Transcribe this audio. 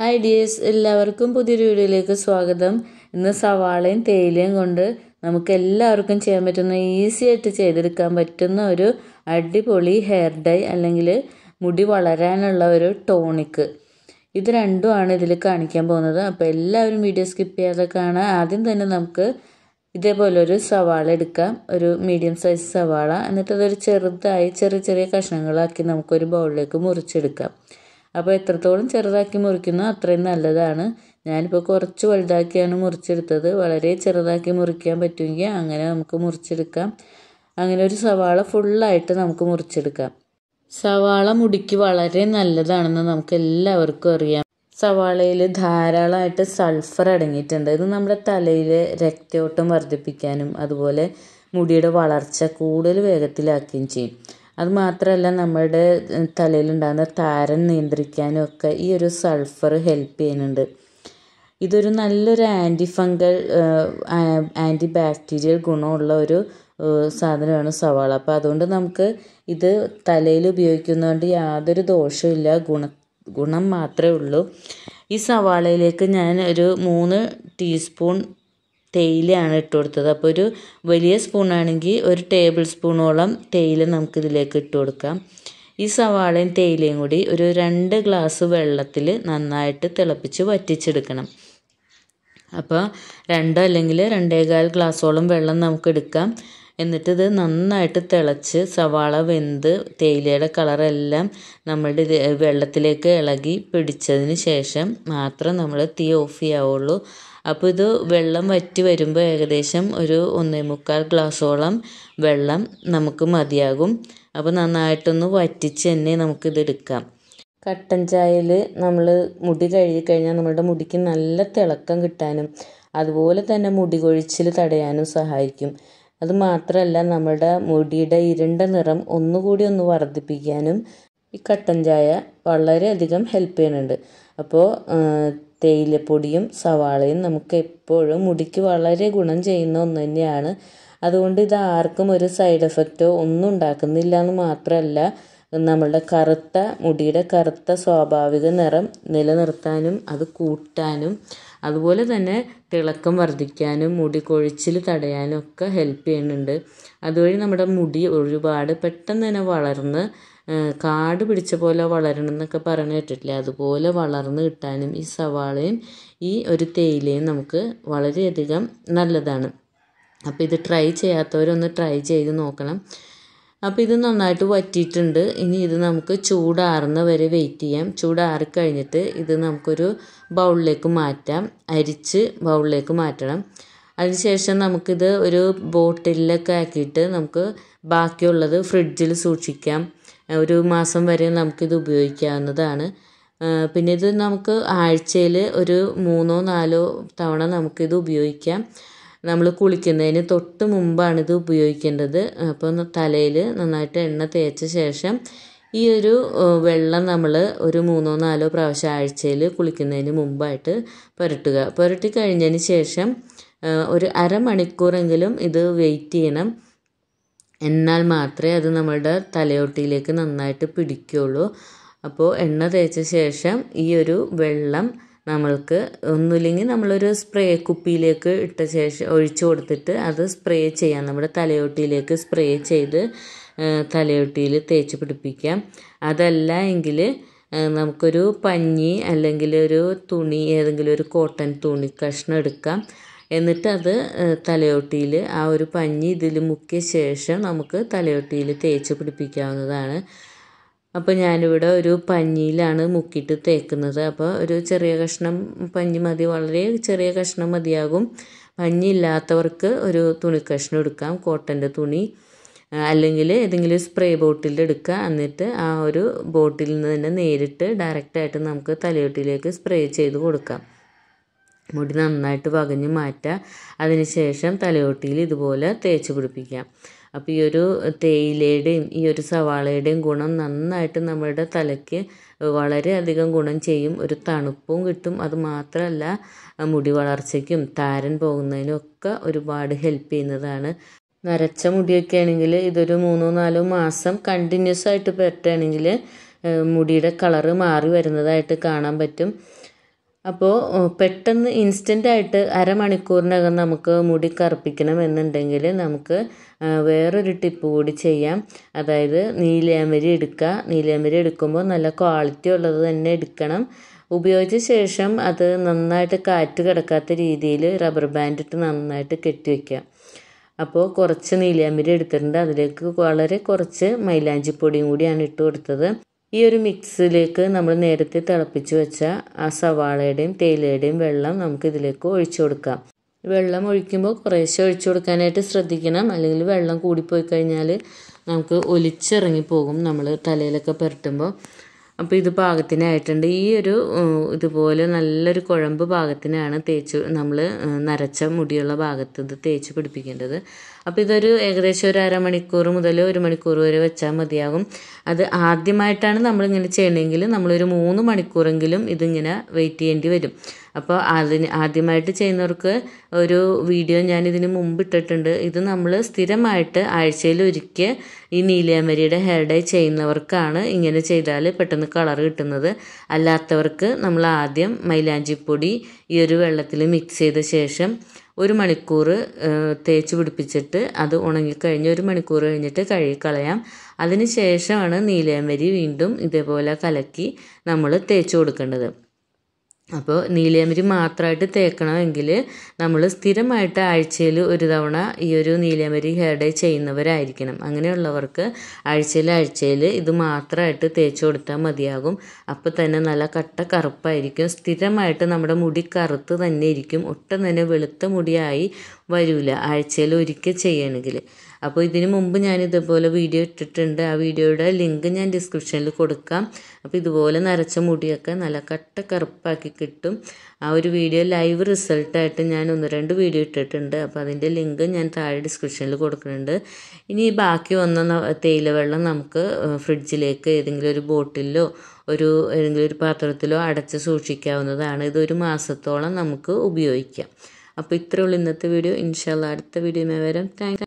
hi dears എല്ലാവർക്കും പുതിയൊരു വീഡിയോയിലേക്ക് സ്വാഗതം ഇന്ന് സവാളയും തേയിലയും കൊണ്ട് നമുക്ക് എല്ലാവർക്കും ചെയ്യാൻ പറ്റുന്ന ഈസി ആയിട്ട് ചെയ്തെടുക്കാൻ പറ്റുന്ന ഒരു അടിപൊളി ഹെയർ ഡൈ അല്ലെങ്കിൽ മുടി വളരാനുള്ള ഒരു ടോണിക്ക് ഇത് രണ്ടുമാണ് ഇതിൽ കാണിക്കാൻ പോകുന്നത് അപ്പോൾ എല്ലാവരും വീഡിയോ സ്കിപ്പ് ചെയ്യാതെ കാണാം ആദ്യം തന്നെ നമുക്ക് ഇതേപോലെ ഒരു സവാള എടുക്കാം ഒരു മീഡിയം സൈസ് സവാള എന്നിട്ട് അതൊരു ചെറുതായി ചെറിയ ചെറിയ കഷ്ണങ്ങളാക്കി നമുക്കൊരു ബൗളിലേക്ക് മുറിച്ചെടുക്കാം അപ്പോൾ എത്രത്തോളം ചെറുതാക്കി മുറിക്കുന്നോ അത്രയും നല്ലതാണ് ഞാനിപ്പോൾ കുറച്ച് വലുതാക്കിയാണ് മുറിച്ചെടുത്തത് വളരെ ചെറുതാക്കി മുറിക്കാൻ പറ്റുമെങ്കിൽ അങ്ങനെ നമുക്ക് മുറിച്ചെടുക്കാം അങ്ങനെ ഒരു സവാള ഫുള്ളായിട്ട് നമുക്ക് മുറിച്ചെടുക്കാം സവാള മുടിക്ക് വളരെ നല്ലതാണെന്ന് നമുക്ക് എല്ലാവർക്കും അറിയാം സവാളയിൽ ധാരാളമായിട്ട് സൾഫർ അടങ്ങിയിട്ടുണ്ട് ഇത് നമ്മുടെ തലയിലെ രക്തയോട്ടം വർദ്ധിപ്പിക്കാനും അതുപോലെ മുടിയുടെ വളർച്ച കൂടുതൽ വേഗത്തിലാക്കുകയും ചെയ്യും അത് മാത്രമല്ല നമ്മുടെ തലയിലുണ്ടാകുന്ന താരൻ നിയന്ത്രിക്കാനും ഒക്കെ ഈ ഒരു സൾഫർ ഹെൽപ്പ് ചെയ്യുന്നുണ്ട് ഇതൊരു നല്ലൊരു ആൻറ്റി ഫംഗൽ ആൻറ്റി ബാക്ടീരിയൽ ഗുണമുള്ള ഒരു സാധനമാണ് സവാള അപ്പോൾ അതുകൊണ്ട് നമുക്ക് ഇത് തലയിൽ ഉപയോഗിക്കുന്നതുകൊണ്ട് യാതൊരു ദോഷവുമില്ല ഗുണ ഗുണം മാത്രമേ ഉള്ളൂ ഈ സവാളയിലേക്ക് ഞാൻ ഒരു മൂന്ന് ടീസ്പൂൺ തേയിലയാണ് ഇട്ട് കൊടുത്തത് അപ്പോൾ ഒരു വലിയ സ്പൂണാണെങ്കിൽ ഒരു ടേബിൾ സ്പൂണോളം തേയില നമുക്കിതിലേക്ക് ഇട്ട് കൊടുക്കാം ഈ സവാളയും തേയിലയും കൂടി ഒരു രണ്ട് ഗ്ലാസ് വെള്ളത്തിൽ നന്നായിട്ട് തിളപ്പിച്ച് വറ്റിച്ചെടുക്കണം അപ്പോൾ രണ്ടോ അല്ലെങ്കിൽ രണ്ടേകാൽ ഗ്ലാസ്സോളം വെള്ളം നമുക്ക് എടുക്കാം എന്നിട്ട് ഇത് നന്നായിട്ട് തിളച്ച് സവാള വെന്ത് തേയിലയുടെ കളറെല്ലാം നമ്മളുടെ വെള്ളത്തിലേക്ക് ഇളകി പിടിച്ചതിന് ശേഷം മാത്രം നമ്മൾ തീ ഓഫ് ചെയ്യാവുള്ളൂ അപ്പോൾ ഇത് വെള്ളം വറ്റി വരുമ്പോൾ ഏകദേശം ഒരു ഒന്നേ മുക്കാൽ ഗ്ലാസ്സോളം വെള്ളം നമുക്ക് മതിയാകും അപ്പോൾ നന്നായിട്ടൊന്ന് വറ്റിച്ച് തന്നെ നമുക്കിത് എടുക്കാം കട്ടൻ ചായയിൽ നമ്മൾ മുടി കഴുകി കഴിഞ്ഞാൽ നമ്മുടെ മുടിക്ക് നല്ല തിളക്കം കിട്ടാനും അതുപോലെ തന്നെ മുടി കൊഴിച്ചിൽ തടയാനും സഹായിക്കും അത് മാത്രമല്ല നമ്മുടെ മുടിയുടെ ഇരുണ്ട നിറം ഒന്നുകൂടി ഒന്ന് വർദ്ധിപ്പിക്കാനും ഈ കട്ടൻ ചായ വളരെയധികം ഹെൽപ്പ് ചെയ്യുന്നുണ്ട് അപ്പോൾ തേയിലപ്പൊടിയും സവാളയും നമുക്ക് എപ്പോഴും മുടിക്ക് വളരെ ഗുണം ചെയ്യുന്ന ഒന്ന് തന്നെയാണ് അതുകൊണ്ട് ഇത് ആർക്കും ഒരു സൈഡ് എഫക്റ്റോ ഒന്നും ഉണ്ടാക്കുന്നില്ല എന്ന് മാത്രമല്ല നമ്മളുടെ കറുത്ത മുടിയുടെ കറുത്ത സ്വാഭാവിക നിറം നിലനിർത്താനും അത് കൂട്ടാനും അതുപോലെ തന്നെ തിളക്കം വർദ്ധിക്കാനും മുടി കൊഴിച്ചിൽ തടയാനും ഒക്കെ ഹെൽപ്പ് ചെയ്യുന്നുണ്ട് അതുവഴി നമ്മുടെ മുടി ഒരുപാട് പെട്ടെന്ന് തന്നെ വളർന്ന് കാട് പിടിച്ച പോലെ വളരണം എന്നൊക്കെ പറഞ്ഞ് കേട്ടിട്ടില്ലേ അതുപോലെ വളർന്ന് കിട്ടാനും ഈ സവാളയും ഈ ഒരു തേയിലയും നമുക്ക് വളരെയധികം നല്ലതാണ് അപ്പം ഇത് ട്രൈ ചെയ്യാത്തവരൊന്ന് ട്രൈ ചെയ്ത് നോക്കണം അപ്പം ഇത് നന്നായിട്ട് വറ്റിയിട്ടുണ്ട് ഇനി ഇത് നമുക്ക് ചൂടാറുന്ന വരെ വെയിറ്റ് ചെയ്യാം ചൂടാറി കഴിഞ്ഞിട്ട് ഇത് നമുക്കൊരു ബൗളിലേക്ക് മാറ്റാം അരിച്ച് ബൗളിലേക്ക് മാറ്റണം അതിനുശേഷം നമുക്കിത് ഒരു ബോട്ടിലൊക്കെ ആക്കിയിട്ട് നമുക്ക് ബാക്കിയുള്ളത് ഫ്രിഡ്ജിൽ സൂക്ഷിക്കാം ഒരു മാസം വരെ നമുക്കിത് ഉപയോഗിക്കാവുന്നതാണ് പിന്നെ ഇത് നമുക്ക് ആഴ്ചയിൽ ഒരു മൂന്നോ നാലോ തവണ നമുക്കിത് ഉപയോഗിക്കാം നമ്മൾ കുളിക്കുന്നതിന് തൊട്ട് മുമ്പാണ് ഇത് ഉപയോഗിക്കേണ്ടത് അപ്പോൾ തലയിൽ നന്നായിട്ട് എണ്ണ തേച്ച ശേഷം ഈ ഒരു വെള്ളം നമ്മൾ ഒരു മൂന്നോ നാലോ പ്രാവശ്യം ആഴ്ചയിൽ കുളിക്കുന്നതിന് മുമ്പായിട്ട് പുരട്ടുക പുരട്ടി കഴിഞ്ഞതിന് ശേഷം ഒരു അരമണിക്കൂറെങ്കിലും ഇത് വെയിറ്റ് ചെയ്യണം എന്നാൽ മാത്രമേ അത് നമ്മുടെ തലയോട്ടിയിലേക്ക് നന്നായിട്ട് പിടിക്കുകയുള്ളൂ അപ്പോൾ എണ്ണ തേച്ച ശേഷം ഈ ഒരു വെള്ളം നമ്മൾക്ക് ഒന്നുമില്ലെങ്കിൽ നമ്മളൊരു സ്പ്രേ കുപ്പിയിലേക്ക് ഇട്ട ശേഷം ഒഴിച്ചു കൊടുത്തിട്ട് അത് സ്പ്രേ ചെയ്യാം നമ്മുടെ തലയോട്ടിയിലേക്ക് സ്പ്രേ ചെയ്ത് തലയോട്ടിയിൽ തേച്ച് പിടിപ്പിക്കാം അതല്ല എങ്കിൽ നമുക്കൊരു പഞ്ഞി അല്ലെങ്കിൽ ഒരു തുണി ഏതെങ്കിലും ഒരു കോട്ടൺ തുണി കഷ്ണം എടുക്കാം എന്നിട്ടത് തലയോട്ടിയിൽ ആ ഒരു പഞ്ഞി ഇതിൽ മുക്കിയ ശേഷം നമുക്ക് തലയോട്ടിയിൽ തേച്ച് പിടിപ്പിക്കാവുന്നതാണ് അപ്പോൾ ഞാനിവിടെ ഒരു പഞ്ഞിയിലാണ് മുക്കിയിട്ട് തേക്കുന്നത് അപ്പോൾ ഒരു ചെറിയ കഷ്ണം പഞ്ഞി മതി വളരെ ചെറിയ കഷ്ണം മതിയാകും പഞ്ഞി ഇല്ലാത്തവർക്ക് ഒരു തുണി കഷ്ണം എടുക്കാം കോട്ടൻ്റെ തുണി അല്ലെങ്കിൽ ഏതെങ്കിലും സ്പ്രേ ബോട്ടിൽ എടുക്കുക എന്നിട്ട് ആ ഒരു ബോട്ടിൽ നിന്ന് തന്നെ നേരിട്ട് ഡയറക്റ്റായിട്ട് നമുക്ക് തലയോട്ടിയിലേക്ക് സ്പ്രേ ചെയ്ത് കൊടുക്കാം മുടി നന്നായിട്ട് പകഞ്ഞ് മാറ്റുക അതിനുശേഷം തലയോട്ടിയിൽ ഇതുപോലെ തേച്ച് പിടിപ്പിക്കാം അപ്പോൾ ഈ ഒരു തേയിലയുടെയും ഈ ഒരു സവാളയുടെയും ഗുണം നന്നായിട്ട് നമ്മുടെ തലയ്ക്ക് വളരെയധികം ഗുണം ചെയ്യും ഒരു തണുപ്പും കിട്ടും അത് മാത്രമല്ല മുടി വളർച്ചയ്ക്കും താരൻ പോകുന്നതിനും ഒക്കെ ഒരുപാട് ഹെൽപ്പ് ചെയ്യുന്നതാണ് നരച്ച മുടിയൊക്കെ ആണെങ്കിൽ ഇതൊരു മൂന്നോ നാലോ മാസം കണ്ടിന്യൂസ് ആയിട്ട് പെരട്ടുകയാണെങ്കിൽ മുടിയുടെ കളറ് മാറി വരുന്നതായിട്ട് കാണാൻ പറ്റും അപ്പോൾ പെട്ടെന്ന് ആയിട്ട് അരമണിക്കൂറിനകം നമുക്ക് മുടി കറുപ്പിക്കണം എന്നുണ്ടെങ്കിൽ നമുക്ക് വേറൊരു ടിപ്പ് കൂടി ചെയ്യാം അതായത് നീലയമരി എടുക്കുക നീലയമരി എടുക്കുമ്പോൾ നല്ല ക്വാളിറ്റി ഉള്ളത് തന്നെ എടുക്കണം ഉപയോഗിച്ച ശേഷം അത് നന്നായിട്ട് കാറ്റ് കിടക്കാത്ത രീതിയിൽ റബ്ബർ ബാൻഡ് ഇട്ട് നന്നായിട്ട് കെട്ടി വയ്ക്കുക അപ്പോൾ കുറച്ച് നീലയമരി എടുത്തിട്ടുണ്ട് അതിലേക്ക് വളരെ കുറച്ച് മൈലാഞ്ചിപ്പൊടിയും കൂടിയാണ് ഇട്ട് കൊടുത്തത് ഈ ഒരു മിക്സിലേക്ക് നമ്മൾ നേരത്തെ തിളപ്പിച്ച് വെച്ച ആ സവാളയുടെയും തേയിലയുടെയും വെള്ളം നമുക്ക് ഇതിലേക്ക് ഒഴിച്ചു കൊടുക്കാം വെള്ളം ഒഴിക്കുമ്പോൾ കുറേശ്ശെ ഒഴിച്ചു കൊടുക്കാനായിട്ട് ശ്രദ്ധിക്കണം അല്ലെങ്കിൽ വെള്ളം കൂടിപ്പോയി കഴിഞ്ഞാൽ നമുക്ക് ഒലിച്ചിറങ്ങിപ്പോകും നമ്മൾ തലയിലൊക്കെ പുരട്ടുമ്പോൾ അപ്പോൾ ഇത് പാകത്തിനായിട്ടുണ്ട് ഈ ഒരു ഇതുപോലെ നല്ലൊരു കുഴമ്പ് പാകത്തിനാണ് തേച്ച് നമ്മൾ നരച്ച മുടിയുള്ള ഭാഗത്ത് ഇത് തേച്ച് പിടിപ്പിക്കേണ്ടത് അപ്പോൾ ഇതൊരു ഏകദേശം ഒരു അരമണിക്കൂർ മുതൽ ഒരു മണിക്കൂർ വരെ വെച്ചാൽ മതിയാകും അത് ആദ്യമായിട്ടാണ് നമ്മളിങ്ങനെ ചെയ്യണമെങ്കിൽ നമ്മളൊരു മൂന്ന് മണിക്കൂറെങ്കിലും ഇതിങ്ങനെ വെയിറ്റ് ചെയ്യേണ്ടി വരും അപ്പോൾ അതിന് ആദ്യമായിട്ട് ചെയ്യുന്നവർക്ക് ഒരു വീഡിയോ ഞാൻ ഇതിന് മുമ്പ് ഇട്ടിട്ടുണ്ട് ഇത് നമ്മൾ സ്ഥിരമായിട്ട് ആഴ്ചയിൽ ഒരിക്കൽ ഈ നീലിയാമരിയുടെ ഹെയർ ഡൈ ചെയ്യുന്നവർക്കാണ് ഇങ്ങനെ ചെയ്താൽ പെട്ടെന്ന് കളർ കിട്ടുന്നത് അല്ലാത്തവർക്ക് നമ്മൾ ആദ്യം മൈലാഞ്ചിപ്പൊടി ഈ ഒരു വെള്ളത്തിൽ മിക്സ് ചെയ്ത ശേഷം ഒരു മണിക്കൂർ തേച്ച് പിടിപ്പിച്ചിട്ട് അത് ഉണങ്ങിക്കഴിഞ്ഞ് ഒരു മണിക്കൂർ കഴിഞ്ഞിട്ട് കഴുകിക്കളയാം അതിന് ശേഷമാണ് നീലയമരി വീണ്ടും ഇതേപോലെ കലക്കി നമ്മൾ തേച്ച് കൊടുക്കേണ്ടത് അപ്പോൾ നീലയമരി മാത്രമായിട്ട് തേക്കണമെങ്കിൽ നമ്മൾ സ്ഥിരമായിട്ട് ആഴ്ചയിൽ ഒരു തവണ ഈ ഒരു നീലയമരി ഹെയർ ഡേ ചെയ്യുന്നവരായിരിക്കണം അങ്ങനെയുള്ളവർക്ക് ആഴ്ചയിൽ ആഴ്ചയിൽ ഇത് മാത്രമായിട്ട് തേച്ച് കൊടുത്താൽ മതിയാകും അപ്പോൾ തന്നെ നല്ല കട്ട കറുപ്പായിരിക്കും സ്ഥിരമായിട്ട് നമ്മുടെ മുടി കറുത്ത് തന്നെ ഇരിക്കും ഒട്ടും തന്നെ വെളുത്ത മുടിയായി വരില്ല ആഴ്ചയിൽ ഒരിക്കൽ ചെയ്യണമെങ്കിൽ അപ്പോൾ ഇതിന് മുമ്പ് ഞാൻ ഇതുപോലെ വീഡിയോ ഇട്ടിട്ടുണ്ട് ആ വീഡിയോയുടെ ലിങ്ക് ഞാൻ ഡിസ്ക്രിപ്ഷനിൽ കൊടുക്കാം അപ്പോൾ ഇതുപോലെ നരച്ച മുടിയൊക്കെ നല്ല കട്ട കറുപ്പാക്കി കിട്ടും ആ ഒരു വീഡിയോ ലൈവ് റിസൾട്ടായിട്ട് ഞാൻ ഒന്ന് രണ്ട് വീഡിയോ ഇട്ടിട്ടുണ്ട് അപ്പോൾ അതിൻ്റെ ലിങ്ക് ഞാൻ താഴെ ഡിസ്ക്രിപ്ഷനിൽ കൊടുക്കുന്നുണ്ട് ഇനി ബാക്കി വന്ന തേയില വെള്ളം നമുക്ക് ഫ്രിഡ്ജിലേക്ക് ഏതെങ്കിലും ഒരു ബോട്ടിലോ ഒരു ഏതെങ്കിലും ഒരു പാത്രത്തിലോ അടച്ച് സൂക്ഷിക്കാവുന്നതാണ് ഇത് ഒരു മാസത്തോളം നമുക്ക് ഉപയോഗിക്കാം അപ്പോൾ ഇത്രയുള്ള ഇന്നത്തെ വീഡിയോ ഇൻഷാല്ല അടുത്ത വീഡിയോ വരാം താങ്ക്